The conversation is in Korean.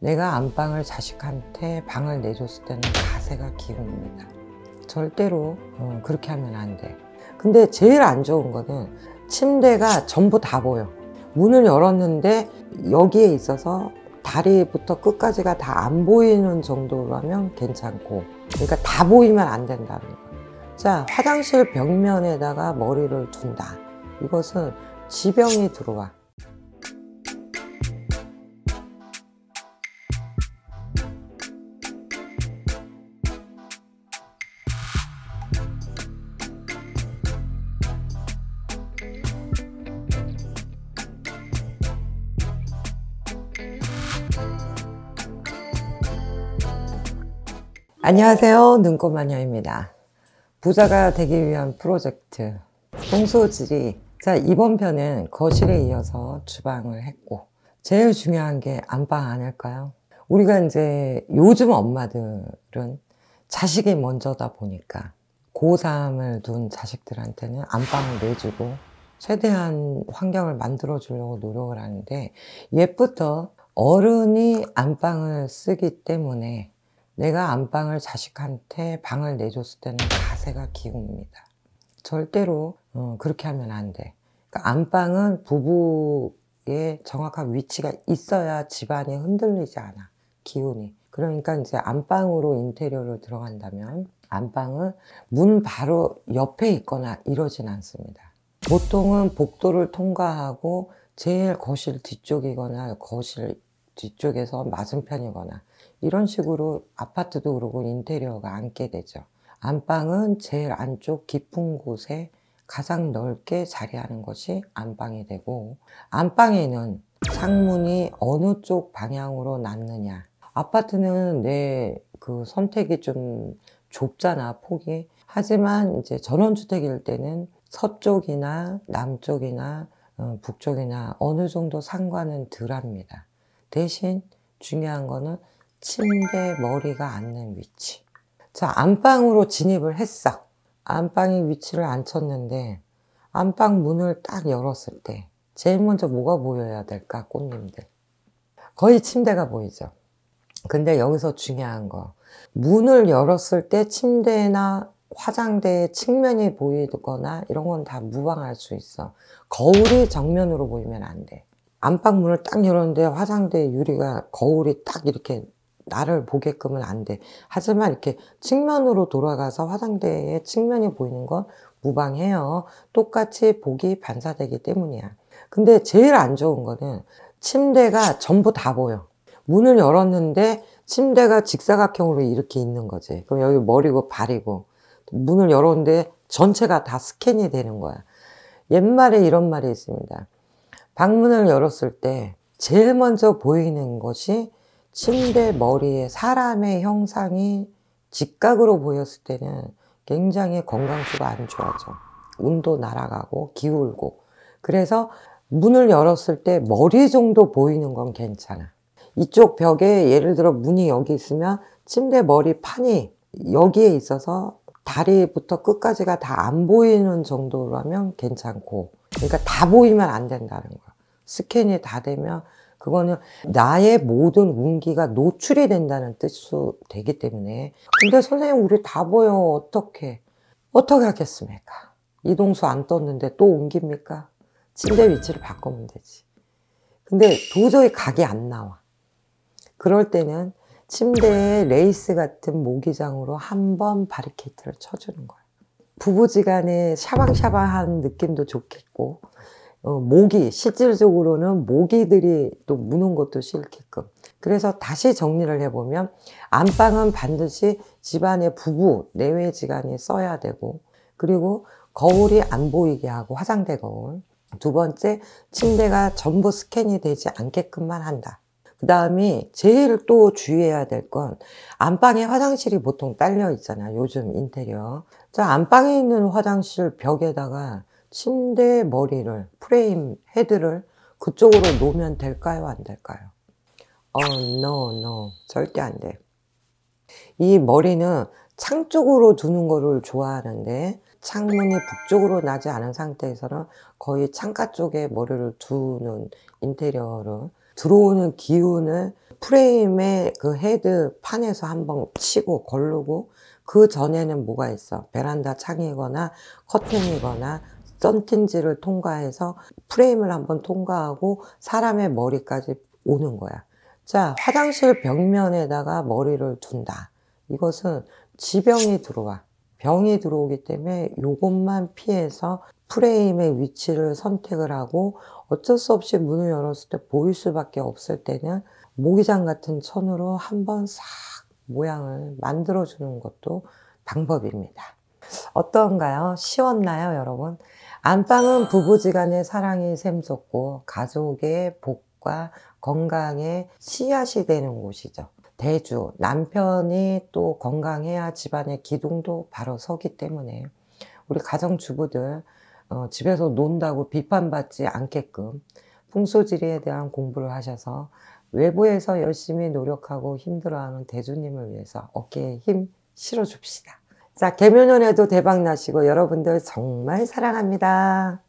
내가 안방을 자식한테 방을 내줬을 때는 가세가 기입니다 절대로 음, 그렇게 하면 안 돼. 근데 제일 안 좋은 거는 침대가 전부 다 보여. 문을 열었는데 여기에 있어서 다리부터 끝까지가 다 안 보이는 정도라면 괜찮고 그러니까 다 보이면 안 된다는 거. 자, 화장실 벽면에다가 머리를 둔다. 이것은 지병이 들어와. 안녕하세요 눈꽃마녀입니다 부자가 되기 위한 프로젝트 홍소지리 자 이번 편은 거실에 이어서 주방을 했고 제일 중요한 게 안방 아닐까요? 우리가 이제 요즘 엄마들은 자식이 먼저다 보니까 고3을 둔 자식들한테는 안방을 내주고 최대한 환경을 만들어 주려고 노력을 하는데 옛부터 어른이 안방을 쓰기 때문에 내가 안방을 자식한테 방을 내줬을 때는 가세가 기웁니다. 절대로 어, 그렇게 하면 안 돼. 그러니까 안방은 부부의 정확한 위치가 있어야 집안이 흔들리지 않아. 기운이. 그러니까 이제 안방으로 인테리어로 들어간다면 안방은 문 바로 옆에 있거나 이러진 않습니다. 보통은 복도를 통과하고 제일 거실 뒤쪽이거나 거실 뒤쪽에서 맞은편이거나 이런 식으로 아파트도 그러고 인테리어가 앉게 되죠. 안방은 제일 안쪽 깊은 곳에 가장 넓게 자리하는 것이 안방이 되고 안방에는 창문이 어느 쪽 방향으로 났느냐 아파트는 내 그 선택이 좀 좁잖아 폭이 하지만 이제 전원주택일 때는 서쪽이나 남쪽이나 어, 북쪽이나 어느 정도 상관은 덜합니다 대신 중요한 거는 침대 머리가 앉는 위치. 자, 안방으로 진입을 했어. 안방에 위치를 앉혔는데 안방 문을 딱 열었을 때 제일 먼저 뭐가 보여야 될까, 꽃님들? 거의 침대가 보이죠. 근데 여기서 중요한 거. 문을 열었을 때 침대나 화장대의 측면이 보이거나 이런 건 다 무방할 수 있어. 거울이 정면으로 보이면 안 돼. 안방문을 딱 열었는데 화장대 유리가 거울이 딱 이렇게 나를 보게끔은 안 돼. 하지만 이렇게 측면으로 돌아가서 화장대의 측면이 보이는 건 무방해요. 똑같이 보기 반사되기 때문이야. 근데 제일 안 좋은 거는 침대가 전부 다 보여. 문을 열었는데 침대가 직사각형으로 이렇게 있는 거지. 그럼 여기 머리고 발이고 문을 열었는데 전체가 다 스캔이 되는 거야. 옛말에 이런 말이 있습니다. 방문을 열었을 때 제일 먼저 보이는 것이 침대 머리에 사람의 형상이 직각으로 보였을 때는 굉장히 건강수가 안 좋아져. 운도 날아가고 기울고. 그래서 문을 열었을 때 머리 정도 보이는 건 괜찮아. 이쪽 벽에 예를 들어 문이 여기 있으면 침대 머리 판이 여기에 있어서 다리부터 끝까지가 다 안 보이는 정도라면 괜찮고. 그러니까 다 보이면 안 된다는 거야. 스캔이 다 되면 그거는 나의 모든 운기가 노출이 된다는 뜻이 되기 때문에 근데 선생님 우리 다 보여 어떻게 어떻게 하겠습니까? 이동수 안 떴는데 또 옮깁니까? 침대 위치를 바꾸면 되지 근데 도저히 각이 안 나와 그럴 때는 침대에 레이스 같은 모기장으로 한 번 바리케이트를 쳐주는 거예요 부부지간의 샤방샤방한 느낌도 좋겠고 어, 모기 실질적으로는 모기들이 또 무는 것도 싫게끔 그래서 다시 정리를 해보면 안방은 반드시 집안의 부부 내외지간이 써야 되고 그리고 거울이 안 보이게 하고 화장대 거울 두 번째 침대가 전부 스캔이 되지 않게끔만 한다 그 다음이 제일 또 주의해야 될 건 안방에 화장실이 보통 딸려 있잖아요 요즘 인테리어 자 안방에 있는 화장실 벽에다가 침대 머리를 프레임 헤드를 그쪽으로 놓으면 될까요 안 될까요? 어, no, 절대 안 돼. 이 머리는 창 쪽으로 두는 거를 좋아하는데 창문이 북쪽으로 나지 않은 상태에서는 거의 창가 쪽에 머리를 두는 인테리어를 들어오는 기운을 프레임의 그 헤드 판에서 한번 치고 걸르고 그 전에는 뭐가 있어 베란다 창이거나 커튼이거나 썬틴지를 통과해서 프레임을 한번 통과하고 사람의 머리까지 오는 거야. 자, 화장실 벽면에다가 머리를 둔다. 이것은 지병이 들어와. 병이 들어오기 때문에 이것만 피해서 프레임의 위치를 선택을 하고 어쩔 수 없이 문을 열었을 때 보일 수밖에 없을 때는 모기장 같은 천으로 한번 싹 모양을 만들어주는 것도 방법입니다. 어떤가요? 쉬웠나요, 여러분? 안방은 부부지간의 사랑이 샘솟고 가족의 복과 건강의 씨앗이 되는 곳이죠. 대주, 남편이 또 건강해야 집안의 기둥도 바로 서기 때문에 우리 가정주부들 어, 집에서 논다고 비판받지 않게끔 풍소지리에 대한 공부를 하셔서 외부에서 열심히 노력하고 힘들어하는 대주님을 위해서 어깨에 힘 실어줍시다. 자, 개묘년에도 대박 나시고 여러분들 정말 사랑합니다.